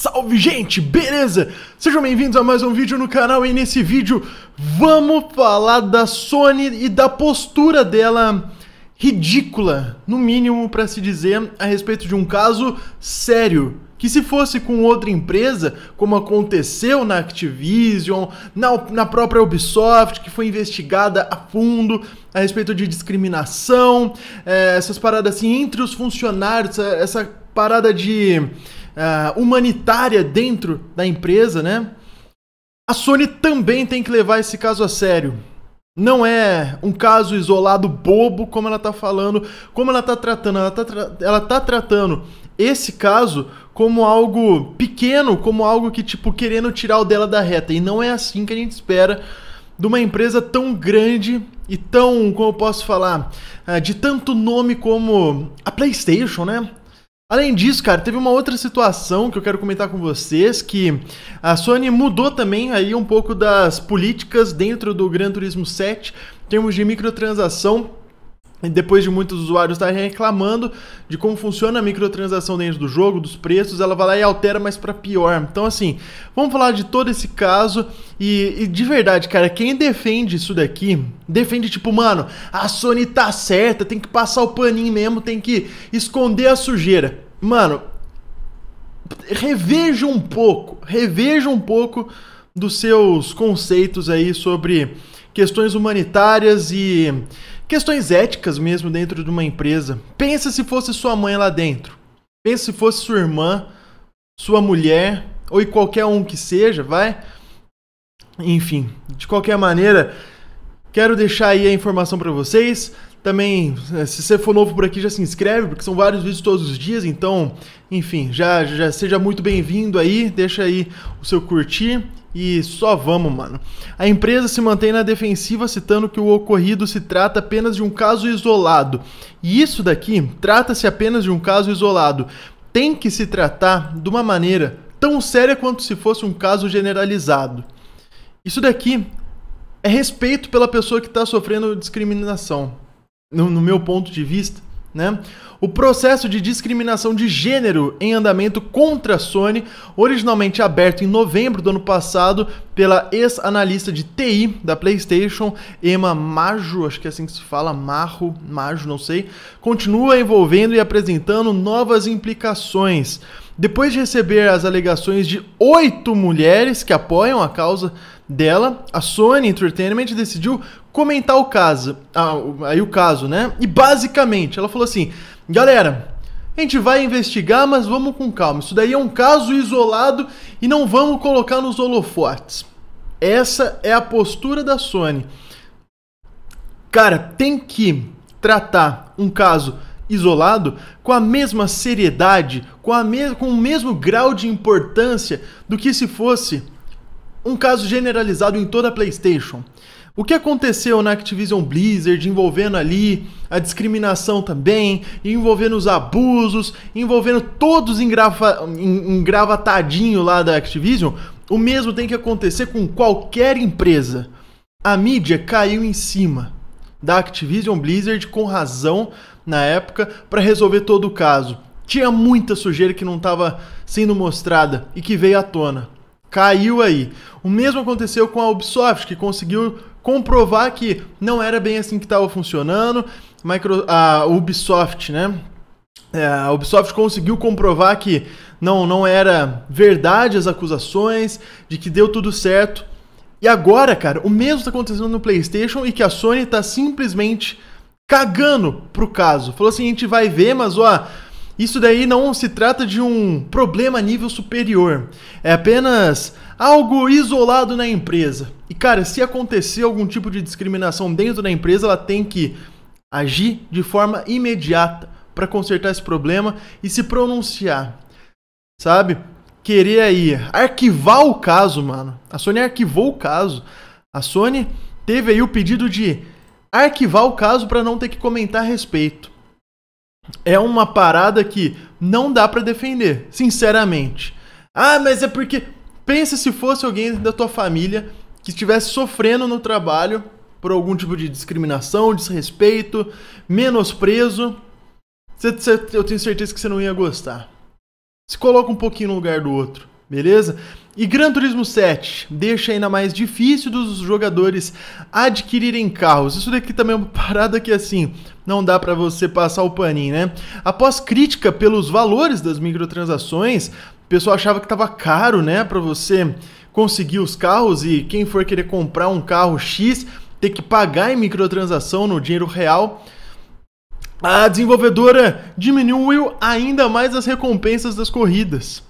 Salve gente, beleza? Sejam bem-vindos a mais um vídeo no canal e nesse vídeo vamos falar da Sony e da postura dela ridícula, no mínimo para se dizer, a respeito de um caso sério. Que se fosse com outra empresa, como aconteceu na Activision, na, na própria Ubisoft, que foi investigada a fundo a respeito de discriminação, é, essas paradas assim entre os funcionários, essa, essa parada de é, humanitária dentro da empresa, né? A Sony também tem que levar esse caso a sério. Não é um caso isolado bobo como ela tá falando, como ela tá tratando, ela tá, tra ela tá tratando esse caso como algo pequeno, como algo que tipo querendo tirar o dela da reta e não é assim que a gente espera de uma empresa tão grande e tão, como eu posso falar, ah, de tanto nome como a PlayStation, né? Além disso, cara, teve uma outra situação que eu quero comentar com vocês, que a Sony mudou também aí um pouco das políticas dentro do Gran Turismo 7, em termos de microtransação, depois de muitos usuários estarem reclamando de como funciona a microtransação dentro do jogo, dos preços, ela vai lá e altera, mas para pior. Então, assim, vamos falar de todo esse caso. E, e, de verdade, cara, quem defende isso daqui, defende tipo, mano, a Sony tá certa, tem que passar o paninho mesmo, tem que esconder a sujeira mano, reveja um pouco, reveja um pouco dos seus conceitos aí sobre questões humanitárias e questões éticas mesmo dentro de uma empresa. Pensa se fosse sua mãe lá dentro. Pensa se fosse sua irmã, sua mulher ou qualquer um que seja, vai? Enfim, de qualquer maneira, quero deixar aí a informação para vocês. Também, é, se você for novo por aqui, já se inscreve, porque são vários vídeos todos os dias, então, enfim, já, já seja muito bem-vindo aí, deixa aí o seu curtir e só vamos, mano. A empresa se mantém na defensiva, citando que o ocorrido se trata apenas de um caso isolado. E isso daqui trata-se apenas de um caso isolado. Tem que se tratar de uma maneira tão séria quanto se fosse um caso generalizado. Isso daqui é respeito pela pessoa que está sofrendo discriminação no, no meu ponto de vista, né? O processo de discriminação de gênero em andamento contra a Sony, originalmente aberto em novembro do ano passado pela ex-analista de TI da PlayStation, Emma Majo, acho que é assim que se fala, Marro, Majo, não sei, continua envolvendo e apresentando novas implicações. Depois de receber as alegações de oito mulheres que apoiam a causa dela, a Sony Entertainment decidiu comentar o caso, ah, aí o caso, né? E basicamente, ela falou assim: "Galera, a gente vai investigar, mas vamos com calma. Isso daí é um caso isolado e não vamos colocar nos holofotes." Essa é a postura da Sony. Cara, tem que tratar um caso isolado com a mesma seriedade, com, a me com o mesmo grau de importância do que se fosse um caso generalizado em toda a PlayStation. O que aconteceu na Activision Blizzard envolvendo ali a discriminação também, envolvendo os abusos, envolvendo todos engravatadinho lá da Activision, o mesmo tem que acontecer com qualquer empresa. A mídia caiu em cima da Activision Blizzard com razão na época para resolver todo o caso. Tinha muita sujeira que não estava sendo mostrada e que veio à tona. Caiu aí. O mesmo aconteceu com a Ubisoft, que conseguiu comprovar que não era bem assim que estava funcionando. Micro, a Ubisoft, né? É, a Ubisoft conseguiu comprovar que não, não era verdade as acusações, de que deu tudo certo. E agora, cara, o mesmo está acontecendo no PlayStation e que a Sony está simplesmente cagando pro caso. Falou assim: a gente vai ver, mas ó. Isso daí não se trata de um problema a nível superior. É apenas algo isolado na empresa. E cara, se acontecer algum tipo de discriminação dentro da empresa, ela tem que agir de forma imediata para consertar esse problema e se pronunciar. Sabe? Querer aí arquivar o caso, mano. A Sony arquivou o caso. A Sony teve aí o pedido de arquivar o caso para não ter que comentar a respeito. É uma parada que não dá para defender, sinceramente. Ah, mas é porque pensa se fosse alguém da tua família que estivesse sofrendo no trabalho por algum tipo de discriminação, desrespeito, menosprezo. Eu tenho certeza que você não ia gostar. Se coloca um pouquinho no lugar do outro beleza? E Gran Turismo 7 deixa ainda mais difícil dos jogadores adquirirem carros. Isso daqui também é uma parada que assim, não dá para você passar o paninho, né? Após crítica pelos valores das microtransações, o pessoal achava que tava caro, né, para você conseguir os carros e quem for querer comprar um carro X ter que pagar em microtransação no dinheiro real. A desenvolvedora diminuiu ainda mais as recompensas das corridas.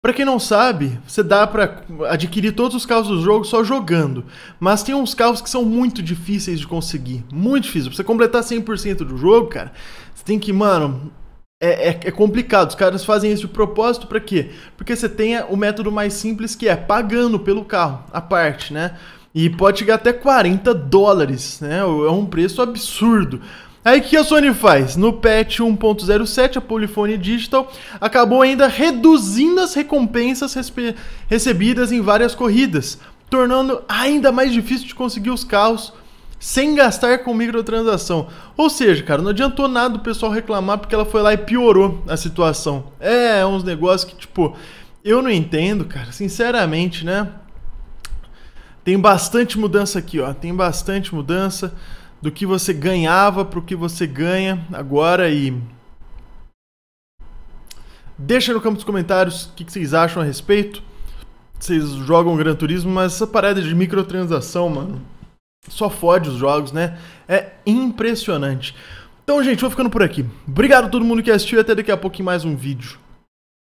Para quem não sabe, você dá para adquirir todos os carros do jogo só jogando, mas tem uns carros que são muito difíceis de conseguir, muito difícil. Pra você completar 100% do jogo, cara, você tem que, mano, é, é, é, complicado. Os caras fazem isso de propósito para quê? Porque você tem o método mais simples que é pagando pelo carro, a parte, né? E pode chegar até 40 dólares, né? É um preço absurdo. Aí o que a Sony faz? No patch 1.07, a Polyphony Digital acabou ainda reduzindo as recompensas recebidas em várias corridas, tornando ainda mais difícil de conseguir os carros sem gastar com microtransação. Ou seja, cara, não adiantou nada o pessoal reclamar porque ela foi lá e piorou a situação. É, é uns negócios que, tipo, eu não entendo, cara, sinceramente, né? Tem bastante mudança aqui, ó. Tem bastante mudança do que você ganhava para o que você ganha agora e deixa no campo dos comentários o que, que vocês acham a respeito. Vocês jogam Gran Turismo, mas essa parada de microtransação, mano, só fode os jogos, né? É impressionante. Então, gente, vou ficando por aqui. Obrigado a todo mundo que assistiu e até daqui a pouco em mais um vídeo.